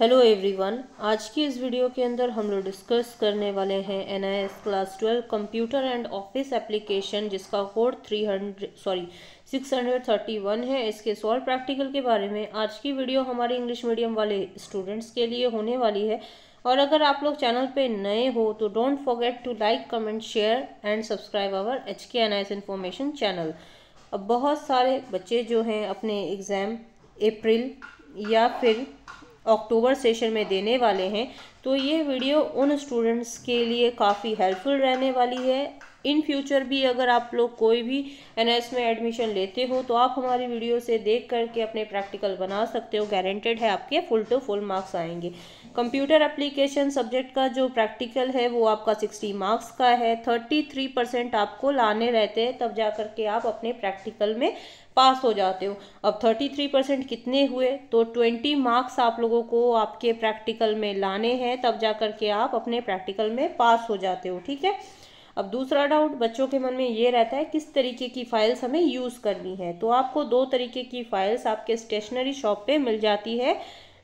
hello everyone आज की इस वीडियो के अंदर हम लोग डिस्कस करने वाले हैं N I S class twelve computer and office application जिसका code three hundred sorry six hundred thirty one है इसके सॉल्व प्रैक्टिकल के बारे में आज की वीडियो हमारे इंग्लिश मीडियम वाले स्टूडेंट्स के लिए होने वाली है और अगर आप लोग चैनल पर नए हो तो don't forget to like comment share and subscribe our H K N I S information channel अब बहुत सारे बच्चे जो हैं अपने एग्ज़ाम अप्रैल या फिर अक्टूबर सेशन में देने वाले हैं तो ये वीडियो उन स्टूडेंट्स के लिए काफ़ी हेल्पफुल रहने वाली है इन फ्यूचर भी अगर आप लोग कोई भी एन में एडमिशन लेते हो तो आप हमारी वीडियो से देख करके अपने प्रैक्टिकल बना सकते हो गारंटेड है आपके फुल टू फुल मार्क्स आएंगे कंप्यूटर एप्लीकेशन सब्जेक्ट का जो प्रैक्टिकल है वो आपका सिक्सटी मार्क्स का है थर्टी थ्री परसेंट आपको लाने रहते हैं तब जा करके आप अपने प्रैक्टिकल में पास हो जाते हो अब थर्टी थ्री परसेंट कितने हुए तो ट्वेंटी मार्क्स आप लोगों को आपके प्रैक्टिकल में लाने हैं तब जा कर के आप अपने प्रैक्टिकल में पास हो जाते हो ठीक है अब दूसरा डाउट बच्चों के मन में ये रहता है किस तरीके की फ़ाइल्स हमें यूज़ करनी है तो आपको दो तरीके की फ़ाइल्स आपके स्टेशनरी शॉप पे मिल जाती है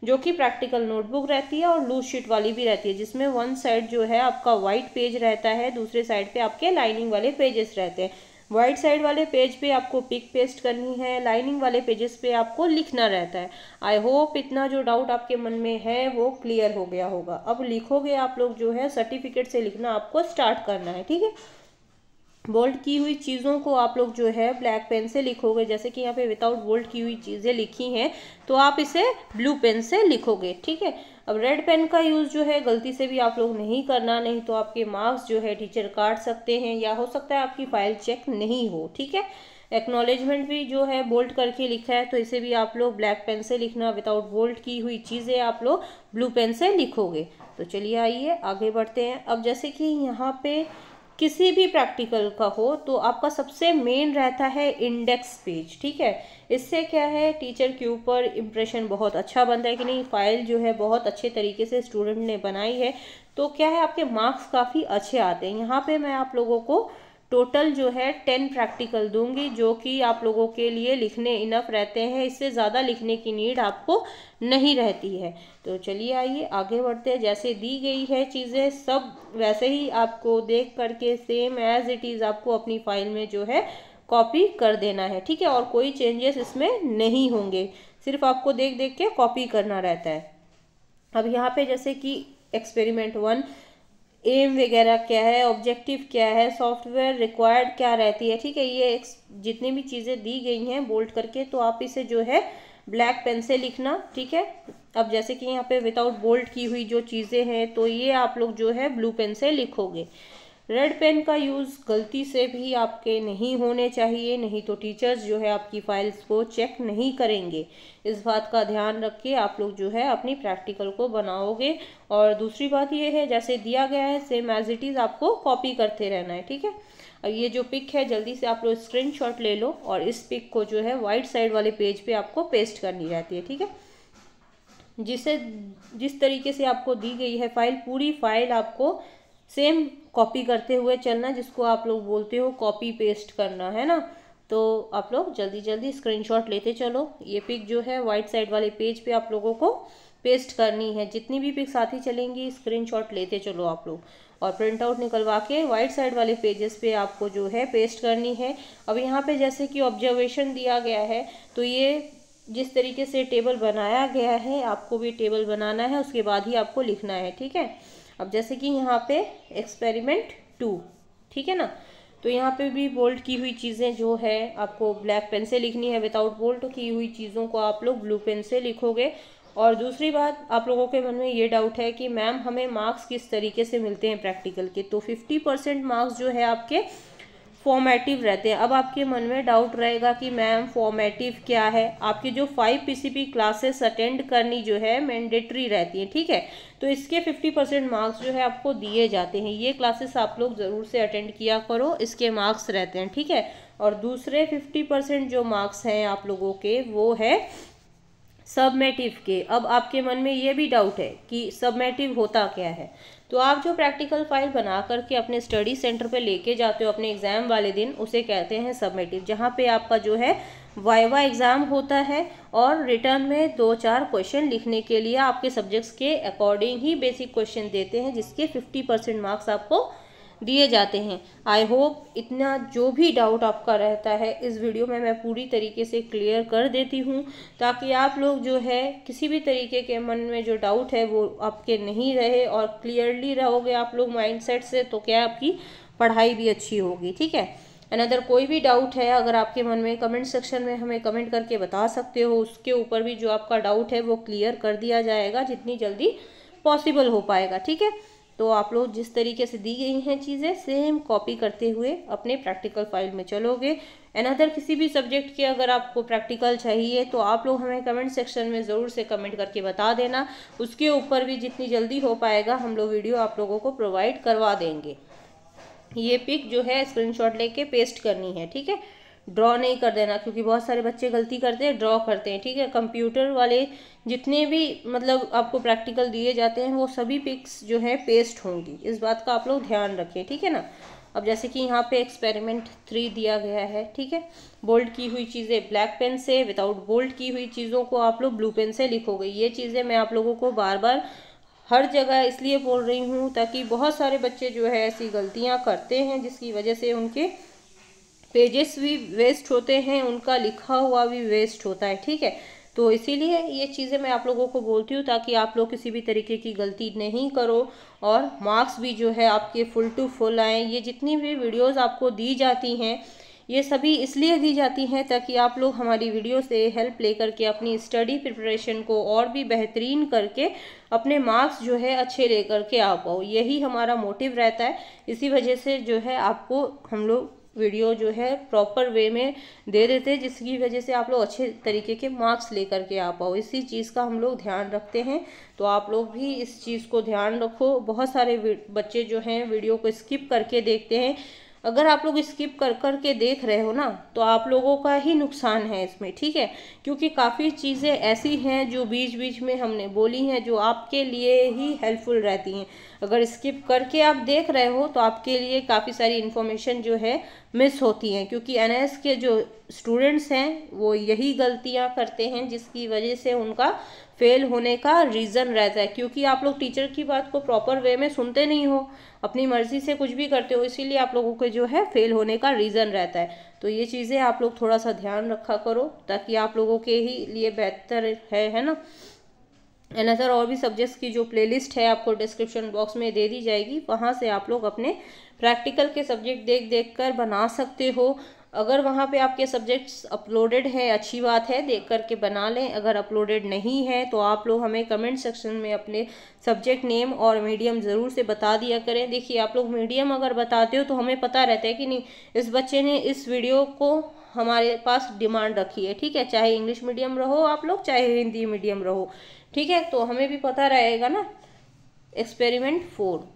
जो कि प्रैक्टिकल नोटबुक रहती है और लूज शीट वाली भी रहती है जिसमें वन साइड जो है आपका वाइट पेज रहता है दूसरे साइड पे आपके लाइनिंग वाले पेजेस रहते हैं वाइट साइड वाले पेज पे आपको पिक पेस्ट करनी है लाइनिंग वाले पेजेस पे आपको लिखना रहता है आई होप इतना जो डाउट आपके मन में है वो क्लियर हो गया होगा अब लिखोगे आप लोग जो है सर्टिफिकेट से लिखना आपको स्टार्ट करना है ठीक है बोल्ड की हुई चीज़ों को आप लोग जो है ब्लैक पेन से लिखोगे जैसे कि यहाँ पे विदाउट बोल्ड की हुई चीज़ें लिखी हैं तो आप इसे ब्लू पेन से लिखोगे ठीक है अब रेड पेन का यूज़ जो है गलती से भी आप लोग नहीं करना नहीं तो आपके मार्क्स जो है टीचर काट सकते हैं या हो सकता है आपकी फ़ाइल चेक नहीं हो ठीक है एक्नॉलेजमेंट भी जो है बोल्ड करके लिखा है तो इसे भी आप लोग ब्लैक पेन से लिखना विदाउट बोल्ड की हुई चीज़ें आप लोग ब्लू पेन से लिखोगे तो चलिए आइए आगे बढ़ते हैं अब जैसे कि यहाँ पे किसी भी प्रैक्टिकल का हो तो आपका सबसे मेन रहता है इंडेक्स पेज ठीक है इससे क्या है टीचर के ऊपर इम्प्रेशन बहुत अच्छा बनता है कि नहीं फाइल जो है बहुत अच्छे तरीके से स्टूडेंट ने बनाई है तो क्या है आपके मार्क्स काफ़ी अच्छे आते हैं यहाँ पे मैं आप लोगों को टोटल जो है टेन प्रैक्टिकल दूंगी जो कि आप लोगों के लिए लिखने इनफ रहते हैं इससे ज़्यादा लिखने की नीड आपको नहीं रहती है तो चलिए आइए आगे बढ़ते हैं जैसे दी गई है चीज़ें सब वैसे ही आपको देख करके सेम एज़ इट इज़ आपको अपनी फाइल में जो है कॉपी कर देना है ठीक है और कोई चेंजेस इसमें नहीं होंगे सिर्फ आपको देख देख के कॉपी करना रहता है अब यहाँ पे जैसे कि एक्सपेरिमेंट वन एम वगैरह क्या है ऑब्जेक्टिव क्या है सॉफ्टवेयर रिक्वायर्ड क्या रहती है ठीक है ये जितनी भी चीज़ें दी गई हैं बोल्ड करके तो आप इसे जो है ब्लैक पेन से लिखना ठीक है अब जैसे कि यहाँ पे विदाउट बोल्ड की हुई जो चीज़ें हैं तो ये आप लोग जो है ब्लू पेन से लिखोगे रेड पेन का यूज़ गलती से भी आपके नहीं होने चाहिए नहीं तो टीचर्स जो है आपकी फ़ाइल्स को चेक नहीं करेंगे इस बात का ध्यान रख के आप लोग जो है अपनी प्रैक्टिकल को बनाओगे और दूसरी बात यह है जैसे दिया गया है सेम एज इट इज़ आपको कॉपी करते रहना है ठीक है अब ये जो पिक है जल्दी से आप लोग स्क्रीन ले लो और इस पिक को जो है वाइट साइड वाले पेज पे आपको पेस्ट करनी रहती है ठीक है जिसे जिस तरीके से आपको दी गई है फाइल पूरी फाइल आपको सेम कॉपी करते हुए चलना जिसको आप लोग बोलते हो कॉपी पेस्ट करना है ना तो आप लोग जल्दी जल्दी स्क्रीनशॉट लेते चलो ये पिक जो है वाइट साइड वाले पेज पे आप लोगों को पेस्ट करनी है जितनी भी पिक साथ ही चलेंगी स्क्रीनशॉट लेते चलो आप लोग और प्रिंट आउट निकलवा के वाइट साइड वाले पेजेस पे आपको जो है पेस्ट करनी है अब यहाँ पे जैसे कि ऑब्जर्वेशन दिया गया है तो ये जिस तरीके से टेबल बनाया गया है आपको भी टेबल बनाना है उसके बाद ही आपको लिखना है ठीक है अब जैसे कि यहाँ पे एक्सपेरिमेंट टू ठीक है ना तो यहाँ पे भी बोल्ड की हुई चीज़ें जो है आपको ब्लैक पेन से लिखनी है विदाउट बोल्ड की हुई चीज़ों को आप लोग ब्लू पेन से लिखोगे और दूसरी बात आप लोगों के मन में ये डाउट है कि मैम हमें मार्क्स किस तरीके से मिलते हैं प्रैक्टिकल के तो फिफ्टी परसेंट मार्क्स जो है आपके फॉर्मेटिव रहते हैं अब आपके मन में डाउट रहेगा कि मैम फॉर्मेटिव क्या है आपके जो फाइव पीसीपी क्लासेस अटेंड करनी जो है मैंडेटरी रहती है ठीक है तो इसके फिफ्टी परसेंट मार्क्स जो है आपको दिए जाते हैं ये क्लासेस आप लोग ज़रूर से अटेंड किया करो इसके मार्क्स रहते हैं ठीक है और दूसरे फिफ्टी परसेंट जो मार्क्स हैं आप लोगों के वो है सबमेटिव के अब आपके मन में ये भी डाउट है कि सबमेटिव होता क्या है तो आप जो प्रैक्टिकल फाइल बना करके अपने स्टडी सेंटर पे लेके जाते हो अपने एग्ज़ाम वाले दिन उसे कहते हैं सबमेटिव जहाँ पे आपका जो है वाइवा एग्ज़ाम होता है और रिटर्न में दो चार क्वेश्चन लिखने के लिए आपके सब्जेक्ट्स के अकॉर्डिंग ही बेसिक क्वेश्चन देते हैं जिसके फिफ्टी परसेंट मार्क्स आपको दिए जाते हैं आई होप इतना जो भी डाउट आपका रहता है इस वीडियो में मैं पूरी तरीके से क्लियर कर देती हूँ ताकि आप लोग जो है किसी भी तरीके के मन में जो डाउट है वो आपके नहीं रहे और क्लियरली रहोगे आप लोग माइंड से तो क्या आपकी पढ़ाई भी अच्छी होगी ठीक है अनदर कोई भी डाउट है अगर आपके मन में कमेंट सेक्शन में हमें कमेंट करके बता सकते हो उसके ऊपर भी जो आपका डाउट है वो क्लियर कर दिया जाएगा जितनी जल्दी पॉसिबल हो पाएगा ठीक है तो आप लोग जिस तरीके से दी गई हैं चीज़ें सेम कॉपी करते हुए अपने प्रैक्टिकल फाइल में चलोगे अनदर किसी भी सब्जेक्ट के अगर आपको प्रैक्टिकल चाहिए तो आप लोग हमें कमेंट सेक्शन में ज़रूर से कमेंट करके बता देना उसके ऊपर भी जितनी जल्दी हो पाएगा हम लोग वीडियो आप लोगों को प्रोवाइड करवा देंगे ये पिक जो है स्क्रीनशॉट लेके पेस्ट करनी है ठीक है ड्रॉ नहीं कर देना क्योंकि बहुत सारे बच्चे गलती करते हैं ड्रॉ करते हैं ठीक है कंप्यूटर वाले जितने भी मतलब आपको प्रैक्टिकल दिए जाते हैं वो सभी पिक्स जो है पेस्ट होंगी इस बात का आप लोग ध्यान रखें ठीक है ना अब जैसे कि यहाँ पे एक्सपेरिमेंट थ्री दिया गया है ठीक है बोल्ड की हुई चीज़ें ब्लैक पेन से विदाउट बोल्ड की हुई चीज़ों को आप लोग ब्लू पेन से लिखोगे ये चीज़ें मैं आप लोगों को बार बार हर जगह इसलिए बोल रही हूँ ताकि बहुत सारे बच्चे जो है ऐसी गलतियाँ करते हैं जिसकी वजह से उनके पेजेस भी वेस्ट होते हैं उनका लिखा हुआ भी वेस्ट होता है ठीक है तो इसीलिए ये चीज़ें मैं आप लोगों को बोलती हूँ ताकि आप लोग किसी भी तरीके की गलती नहीं करो और मार्क्स भी जो है आपके फुल टू फुल आएँ ये जितनी भी वीडियोस आपको दी जाती हैं ये सभी इसलिए दी जाती हैं ताकि आप लोग हमारी वीडियो से हेल्प लेकर के अपनी स्टडी प्रिपरेशन को और भी बेहतरीन करके अपने मार्क्स जो है अच्छे लेकर के आ पाओ यही हमारा मोटिव रहता है इसी वजह से जो है आपको हम लोग वीडियो जो है प्रॉपर वे में दे देते हैं जिसकी वजह से आप लोग अच्छे तरीके के मार्क्स लेकर के आ पाओ इसी चीज़ का हम लोग ध्यान रखते हैं तो आप लोग भी इस चीज़ को ध्यान रखो बहुत सारे बच्चे जो हैं वीडियो को स्किप करके देखते हैं अगर आप लोग स्किप कर कर के देख रहे हो ना तो आप लोगों का ही नुकसान है इसमें ठीक है क्योंकि काफ़ी चीज़ें ऐसी हैं जो बीच बीच में हमने बोली हैं जो आपके लिए ही हेल्पफुल रहती हैं अगर स्किप करके आप देख रहे हो तो आपके लिए काफ़ी सारी इन्फॉर्मेशन जो है मिस होती हैं क्योंकि एन के जो स्टूडेंट्स हैं वो यही गलतियां करते हैं जिसकी वजह से उनका फेल होने का रीज़न रहता है क्योंकि आप लोग टीचर की बात को प्रॉपर वे में सुनते नहीं हो अपनी मर्ज़ी से कुछ भी करते हो इसीलिए आप लोगों के जो है फेल होने का रीज़न रहता है तो ये चीज़ें आप लोग थोड़ा सा ध्यान रखा करो ताकि आप लोगों के ही लिए बेहतर है है ना एन और भी सब्जेक्ट्स की जो प्लेलिस्ट है आपको डिस्क्रिप्शन बॉक्स में दे दी जाएगी वहाँ से आप लोग अपने प्रैक्टिकल के सब्जेक्ट देख देख कर बना सकते हो अगर वहाँ पे आपके सब्जेक्ट्स अपलोडेड है अच्छी बात है देख कर के बना लें अगर अपलोडेड नहीं है तो आप लोग हमें कमेंट सेक्शन में अपने सब्जेक्ट नेम और मीडियम ज़रूर से बता दिया करें देखिए आप लोग मीडियम अगर बताते हो तो हमें पता रहता है कि नहीं इस बच्चे ने इस वीडियो को हमारे पास डिमांड रखी है ठीक है चाहे इंग्लिश मीडियम रहो आप लोग चाहे हिंदी मीडियम रहो ठीक है तो हमें भी पता रहेगा ना एक्सपेरिमेंट फोर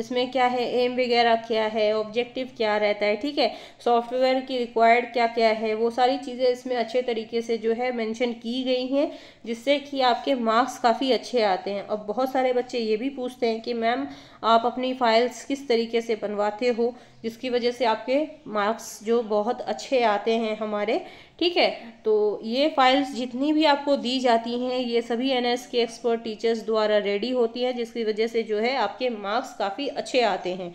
इसमें क्या है एम वगैरह क्या है ऑब्जेक्टिव क्या रहता है ठीक है सॉफ्टवेयर की रिक्वायर्ड क्या क्या है वो सारी चीज़ें इसमें अच्छे तरीके से जो है मेंशन की गई हैं जिससे कि आपके मार्क्स काफ़ी अच्छे आते हैं और बहुत सारे बच्चे ये भी पूछते हैं कि मैम आप अपनी फ़ाइल्स किस तरीके से बनवाते हो जिसकी वजह से आपके मार्क्स जो बहुत अच्छे आते हैं हमारे ठीक है तो ये फाइल्स जितनी भी आपको दी जाती हैं ये सभी एन के एक्सपर्ट टीचर्स द्वारा रेडी होती हैं जिसकी वजह से जो है आपके मार्क्स काफ़ी अच्छे आते हैं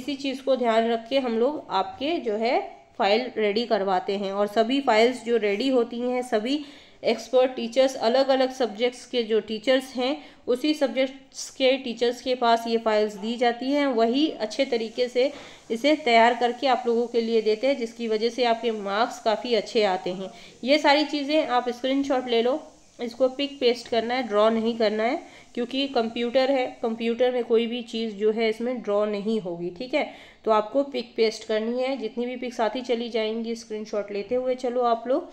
इसी चीज़ को ध्यान रख के हम लोग आपके जो है फ़ाइल रेडी करवाते हैं और सभी फाइल्स जो रेडी होती हैं सभी एक्सपर्ट टीचर्स अलग अलग सब्जेक्ट्स के जो टीचर्स हैं उसी सब्जेक्ट्स के टीचर्स के पास ये फाइल्स दी जाती हैं वही अच्छे तरीके से इसे तैयार करके आप लोगों के लिए देते हैं जिसकी वजह से आपके मार्क्स काफ़ी अच्छे आते हैं ये सारी चीज़ें आप स्क्रीनशॉट ले लो इसको पिक पेस्ट करना है ड्रॉ नहीं करना है क्योंकि कंप्यूटर है कंप्यूटर में कोई भी चीज़ जो है इसमें ड्रॉ नहीं होगी ठीक है तो आपको पिक पेस्ट करनी है जितनी भी पिक्स आती चली जाएंगी स्क्रीनशॉट लेते हुए चलो आप लोग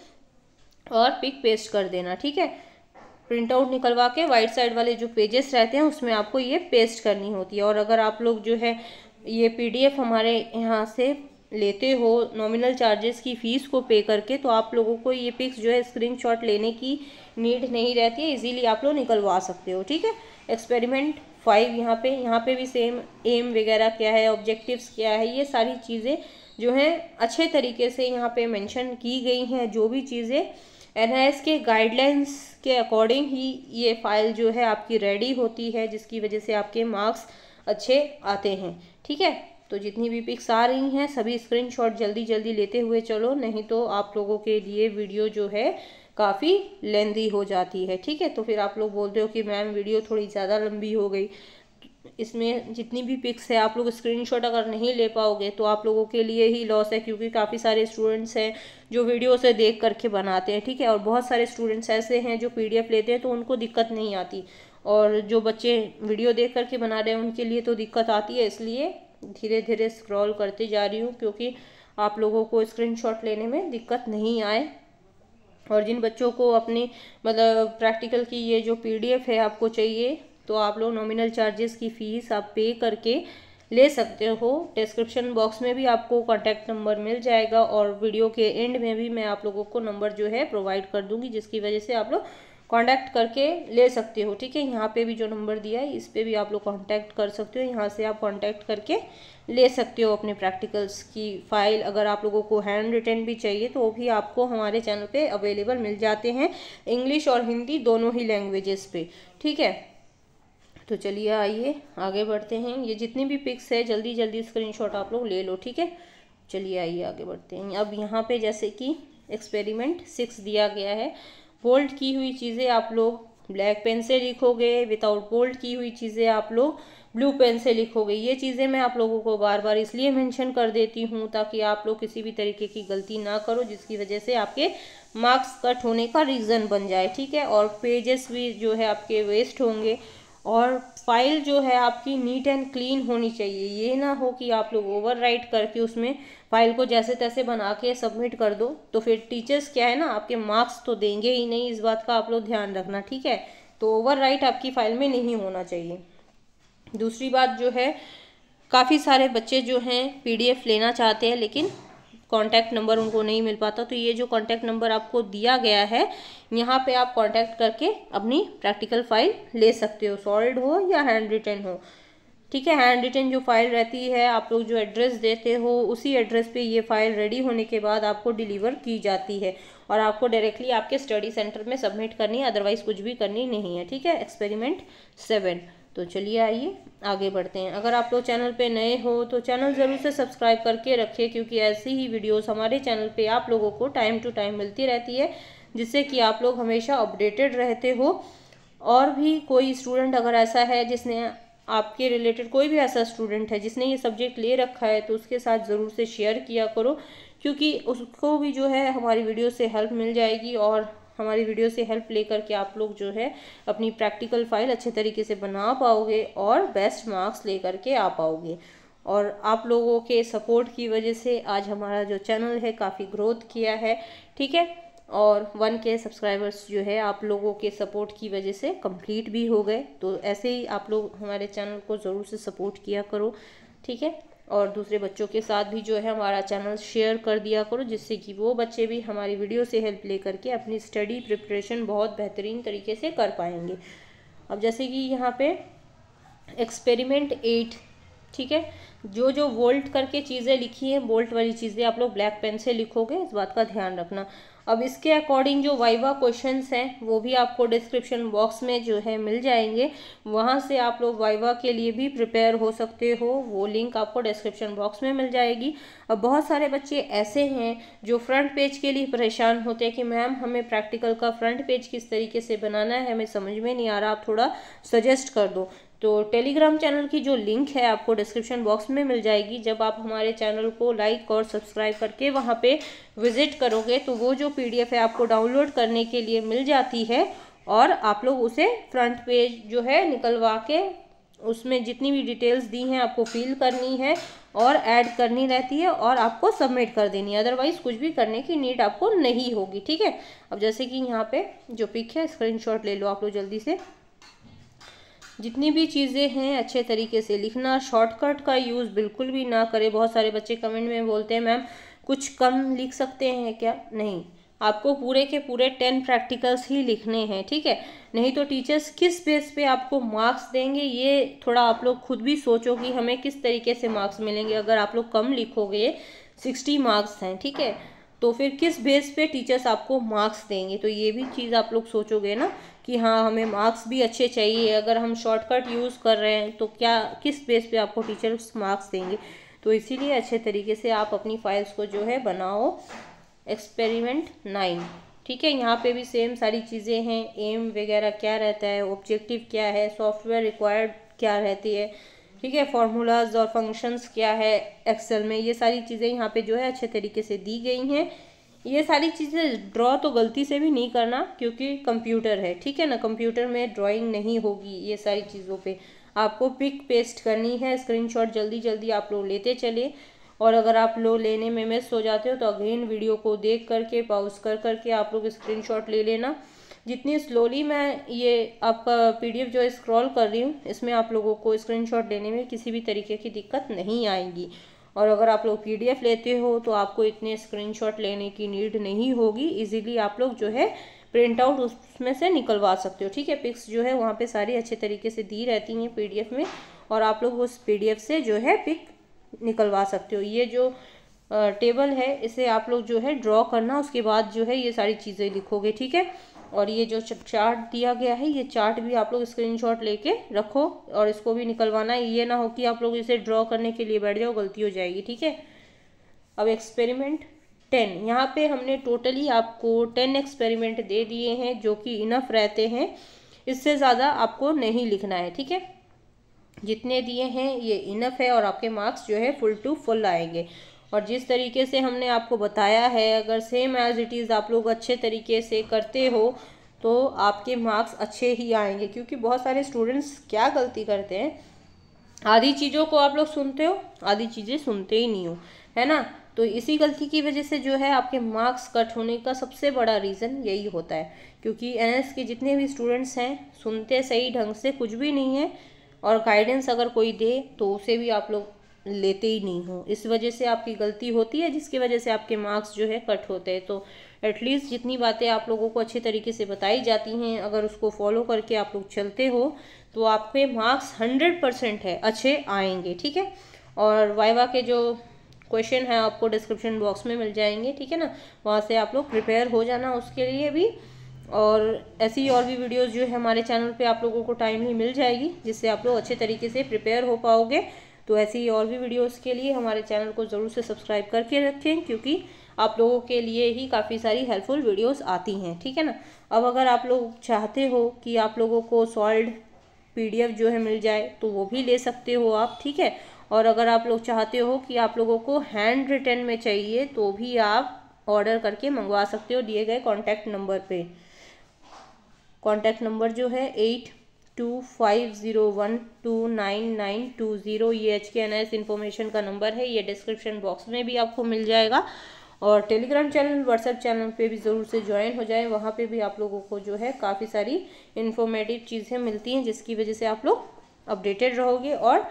और पिक पेस्ट कर देना ठीक है प्रिंट आउट निकलवा के वाइट साइड वाले जो पेजेस रहते हैं उसमें आपको ये पेस्ट करनी होती है और अगर आप लोग जो है ये पीडीएफ हमारे यहाँ से लेते हो नॉमिनल चार्जेस की फ़ीस को पे करके तो आप लोगों को ये पिक्स जो है स्क्रीनशॉट लेने की नीड नहीं रहती है इजीली आप लोग निकलवा सकते हो ठीक है एक्सपेरिमेंट फाइव यहाँ पे यहाँ पे भी सेम एम वगैरह क्या है ऑब्जेक्टिव्स क्या है ये सारी चीज़ें जो हैं अच्छे तरीके से यहाँ पे मेंशन की गई हैं जो भी चीज़ें एन के गाइडलाइंस के अकॉर्डिंग ही ये फाइल जो है आपकी रेडी होती है जिसकी वजह से आपके मार्क्स अच्छे आते हैं ठीक है तो जितनी भी पिक्स आ रही हैं सभी स्क्रीनशॉट जल्दी जल्दी लेते हुए चलो नहीं तो आप लोगों के लिए वीडियो जो है काफ़ी लेंदी हो जाती है ठीक है तो फिर आप लोग बोलते हो कि मैम वीडियो थोड़ी ज़्यादा लंबी हो गई इसमें जितनी भी पिक्स है आप लोग स्क्रीनशॉट अगर नहीं ले पाओगे तो आप लोगों के लिए ही लॉस है क्योंकि काफ़ी सारे स्टूडेंट्स हैं जो वीडियो से देख करके बनाते हैं ठीक है और बहुत सारे स्टूडेंट्स ऐसे हैं जो पीडीएफ लेते हैं तो उनको दिक्कत नहीं आती और जो बच्चे वीडियो देख करके बना रहे हैं उनके लिए तो दिक्कत आती है इसलिए धीरे धीरे स्क्रॉल करते जा रही हूँ क्योंकि आप लोगों को स्क्रीन लेने में दिक्कत नहीं आए और जिन बच्चों को अपनी मतलब प्रैक्टिकल की ये जो पीडीएफ है आपको चाहिए तो आप लोग नॉमिनल चार्जेस की फ़ीस आप पे करके ले सकते हो डिस्क्रिप्शन बॉक्स में भी आपको कॉन्टैक्ट नंबर मिल जाएगा और वीडियो के एंड में भी मैं आप लोगों को नंबर जो है प्रोवाइड कर दूंगी जिसकी वजह से आप लोग कॉन्टैक्ट करके ले सकते हो ठीक है यहाँ पे भी जो नंबर दिया है इस पर भी आप लोग कॉन्टैक्ट कर सकते हो यहाँ से आप कॉन्टैक्ट करके ले सकते हो अपने प्रैक्टिकल्स की फ़ाइल अगर आप लोगों को हैंड रिटर्न भी चाहिए तो वो भी आपको हमारे चैनल पे अवेलेबल मिल जाते हैं इंग्लिश और हिंदी दोनों ही लैंग्वेजेस पे ठीक है तो चलिए आइए आगे बढ़ते हैं ये जितनी भी पिक्स है जल्दी जल्दी स्क्रीनशॉट आप लोग ले लो ठीक है चलिए आइए आगे बढ़ते हैं अब यहाँ पे जैसे कि एक्सपेरिमेंट सिक्स दिया गया है बोल्ड की हुई चीज़ें आप लोग ब्लैक पेन से लिखोगे विदाउट बोल्ड की हुई चीज़ें आप लोग ब्लू पेन से लिखोगे ये चीज़ें मैं आप लोगों को बार बार इसलिए मेंशन कर देती हूँ ताकि आप लोग किसी भी तरीके की गलती ना करो जिसकी वजह से आपके मार्क्स कट होने का रीज़न बन जाए ठीक है और पेजेस भी जो है आपके वेस्ट होंगे और फाइल जो है आपकी नीट एंड क्लीन होनी चाहिए ये ना हो कि आप लोग ओवर राइट करके उसमें फाइल को जैसे तैसे बना के सबमिट कर दो तो फिर टीचर्स क्या है ना आपके मार्क्स तो देंगे ही नहीं इस बात का आप लोग ध्यान रखना ठीक है तो ओवर राइट आपकी फाइल में नहीं होना चाहिए दूसरी बात जो है काफ़ी सारे बच्चे जो हैं पीडीएफ लेना चाहते हैं लेकिन कॉन्टैक्ट नंबर उनको नहीं मिल पाता तो ये जो कॉन्टैक्ट नंबर आपको दिया गया है यहाँ पे आप कॉन्टैक्ट करके अपनी प्रैक्टिकल फाइल ले सकते हो सॉल्ड हो या हैंड रिटर्न हो ठीक है हैंड रिटर्न जो फाइल रहती है आप लोग जो एड्रेस देते हो उसी एड्रेस पे ये फाइल रेडी होने के बाद आपको डिलीवर की जाती है और आपको डायरेक्टली आपके स्टडी सेंटर में सबमिट करनी है अदरवाइज़ कुछ भी करनी नहीं है ठीक है एक्सपेरिमेंट सेवन तो चलिए आइए आगे बढ़ते हैं अगर आप लोग चैनल पे नए हो तो चैनल ज़रूर से सब्सक्राइब करके रखिए क्योंकि ऐसी ही वीडियोस हमारे चैनल पे आप लोगों को टाइम टू टाइम मिलती रहती है जिससे कि आप लोग हमेशा अपडेटेड रहते हो और भी कोई स्टूडेंट अगर ऐसा है जिसने आपके रिलेटेड कोई भी ऐसा स्टूडेंट है जिसने ये सब्जेक्ट ले रखा है तो उसके साथ ज़रूर से शेयर किया करो क्योंकि उसको भी जो है हमारी वीडियो से हेल्प मिल जाएगी और हमारी वीडियो से हेल्प ले करके आप लोग जो है अपनी प्रैक्टिकल फाइल अच्छे तरीके से बना पाओगे और बेस्ट मार्क्स ले करके आ पाओगे और आप लोगों के सपोर्ट की वजह से आज हमारा जो चैनल है काफ़ी ग्रोथ किया है ठीक है और वन के सब्सक्राइबर्स जो है आप लोगों के सपोर्ट की वजह से कंप्लीट भी हो गए तो ऐसे ही आप लोग हमारे चैनल को ज़रूर से सपोर्ट किया करो ठीक है और दूसरे बच्चों के साथ भी जो है हमारा चैनल शेयर कर दिया करो जिससे कि वो बच्चे भी हमारी वीडियो से हेल्प ले करके अपनी स्टडी प्रिपरेशन बहुत बेहतरीन तरीके से कर पाएंगे अब जैसे कि यहाँ पे एक्सपेरिमेंट एट ठीक है जो जो वोल्ट करके चीज़ें लिखी हैं वोल्ट वाली चीज़ें आप लोग ब्लैक पेन से लिखोगे इस बात का ध्यान रखना अब इसके अकॉर्डिंग जो वाइवा क्वेश्चन हैं वो भी आपको डिस्क्रिप्शन बॉक्स में जो है मिल जाएंगे वहाँ से आप लोग वाइवा के लिए भी प्रिपेयर हो सकते हो वो लिंक आपको डिस्क्रिप्शन बॉक्स में मिल जाएगी अब बहुत सारे बच्चे ऐसे हैं जो फ्रंट पेज के लिए परेशान होते हैं कि मैम हमें प्रैक्टिकल का फ्रंट पेज किस तरीके से बनाना है हमें समझ में नहीं आ रहा आप थोड़ा सजेस्ट कर दो तो टेलीग्राम चैनल की जो लिंक है आपको डिस्क्रिप्शन बॉक्स में मिल जाएगी जब आप हमारे चैनल को लाइक और सब्सक्राइब करके वहाँ पे विज़िट करोगे तो वो जो पीडीएफ है आपको डाउनलोड करने के लिए मिल जाती है और आप लोग उसे फ्रंट पेज जो है निकलवा के उसमें जितनी भी डिटेल्स दी हैं आपको फिल करनी है और ऐड करनी रहती है और आपको सबमिट कर देनी है अदरवाइज़ कुछ भी करने की नीड आपको नहीं होगी ठीक है अब जैसे कि यहाँ पे जो पिक है स्क्रीनशॉट ले लो आप लोग जल्दी से जितनी भी चीज़ें हैं अच्छे तरीके से लिखना शॉर्टकट का यूज़ बिल्कुल भी ना करें बहुत सारे बच्चे कमेंट में बोलते हैं मैम कुछ कम लिख सकते हैं क्या नहीं आपको पूरे के पूरे टेन प्रैक्टिकल्स ही लिखने हैं ठीक है नहीं तो टीचर्स किस बेस पे आपको मार्क्स देंगे ये थोड़ा आप लोग खुद भी सोचो कि हमें किस तरीके से मार्क्स मिलेंगे अगर आप लोग कम लिखोगे सिक्सटी मार्क्स हैं ठीक है तो फिर किस बेस पे टीचर्स आपको मार्क्स देंगे तो ये भी चीज़ आप लोग सोचोगे ना कि हाँ हमें मार्क्स भी अच्छे चाहिए अगर हम शॉर्टकट यूज़ कर रहे हैं तो क्या किस बेस पे आपको टीचर्स मार्क्स देंगे तो इसीलिए अच्छे तरीके से आप अपनी फाइल्स को जो है बनाओ एक्सपेरिमेंट नाइन ठीक है यहाँ पे भी सेम सारी चीज़ें हैं एम वगैरह क्या रहता है ऑब्जेक्टिव क्या है सॉफ्टवेयर रिक्वायर्ड क्या रहती है ठीक है फार्मूलाज और फंक्शंस क्या है एक्सेल में ये सारी चीज़ें यहाँ पे जो है अच्छे तरीके से दी गई हैं ये सारी चीज़ें ड्रॉ तो गलती से भी नहीं करना क्योंकि कंप्यूटर है ठीक है ना कंप्यूटर में ड्राइंग नहीं होगी ये सारी चीज़ों पे आपको पिक पेस्ट करनी है स्क्रीनशॉट जल्दी जल्दी आप लोग लेते चले और अगर आप लोग लेने में मिस हो जाते हो तो अगेन वीडियो को देख करके पाउज कर करके आप लोग स्क्रीन ले लेना जितनी स्लोली मैं ये आपका पीडीएफ जो स्क्रॉल कर रही हूँ इसमें आप लोगों को स्क्रीनशॉट लेने में किसी भी तरीके की दिक्कत नहीं आएगी और अगर आप लोग पीडीएफ लेते हो तो आपको इतने स्क्रीनशॉट लेने की नीड नहीं होगी इजीली आप लोग जो है प्रिंट आउट उसमें से निकलवा सकते हो ठीक है पिक्स जो है वहाँ पे सारी अच्छे तरीके से दी रहती हैं पीडीएफ में और आप लोग उस पीडीएफ से जो है पिक निकलवा सकते हो ये जो टेबल है इसे आप लोग जो है ड्रॉ करना उसके बाद जो है ये सारी चीज़ें लिखोगे ठीक है और ये जो चार्ट दिया गया है ये चार्ट भी आप लोग स्क्रीनशॉट लेके रखो और इसको भी निकलवाना है ये ना हो कि आप लोग इसे ड्रॉ करने के लिए बैठ जाओ गलती हो जाएगी ठीक है अब एक्सपेरिमेंट टेन यहाँ पे हमने टोटली आपको टेन एक्सपेरिमेंट दे दिए हैं जो कि इनफ रहते हैं इससे ज़्यादा आपको नहीं लिखना है ठीक है जितने दिए हैं ये इनफ है और आपके मार्क्स जो है फुल टू फुल आएंगे और जिस तरीके से हमने आपको बताया है अगर सेम एज़ इट इज़ आप लोग अच्छे तरीके से करते हो तो आपके मार्क्स अच्छे ही आएंगे क्योंकि बहुत सारे स्टूडेंट्स क्या गलती करते हैं आधी चीज़ों को आप लोग सुनते हो आधी चीज़ें सुनते ही नहीं हो है ना तो इसी गलती की वजह से जो है आपके मार्क्स कट होने का सबसे बड़ा रीज़न यही होता है क्योंकि एन के जितने भी स्टूडेंट्स हैं सुनते सही ढंग से कुछ भी नहीं है और गाइडेंस अगर कोई दे तो उसे भी आप लोग लेते ही नहीं हो इस वजह से आपकी गलती होती है जिसकी वजह से आपके मार्क्स जो है कट होते हैं तो एटलीस्ट जितनी बातें आप लोगों को अच्छे तरीके से बताई जाती हैं अगर उसको फॉलो करके आप लोग चलते हो तो आपके मार्क्स हंड्रेड परसेंट है अच्छे आएंगे ठीक है और वाइवा के जो क्वेश्चन है आपको डिस्क्रिप्शन बॉक्स में मिल जाएंगे ठीक है ना वहाँ से आप लोग प्रिपेयर हो जाना उसके लिए भी और ऐसी और भी वीडियोज़ जो है हमारे चैनल पर आप लोगों को टाइमली मिल जाएगी जिससे आप लोग अच्छे तरीके से प्रिपेयर हो पाओगे तो ऐसी ही और भी वीडियोस के लिए हमारे चैनल को ज़रूर से सब्सक्राइब करके रखें क्योंकि आप लोगों के लिए ही काफ़ी सारी हेल्पफुल वीडियोस आती हैं ठीक है ना अब अगर आप लोग चाहते हो कि आप लोगों को सॉल्ड पी जो है मिल जाए तो वो भी ले सकते हो आप ठीक है और अगर आप लोग चाहते हो कि आप लोगों को हैंड रिटर्न में चाहिए तो भी आप ऑर्डर करके मंगवा सकते हो दिए गए कॉन्टैक्ट नंबर पर कॉन्टैक्ट नंबर जो है eight two five zero one two nine nine two zero ये H K N S information का नंबर है ये डिस्क्रिप्शन बॉक्स में भी आपको मिल जाएगा और टेलीग्राम चैनल व्हाट्सएप चैनल पे भी ज़रूर से ज्वाइन हो जाए वहाँ पे भी आप लोगों को जो है काफ़ी सारी इन्फॉर्मेटिव चीज़ें मिलती हैं जिसकी वजह से आप लोग अपडेटेड रहोगे और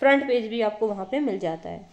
फ्रंट पेज भी आपको वहाँ पे मिल जाता है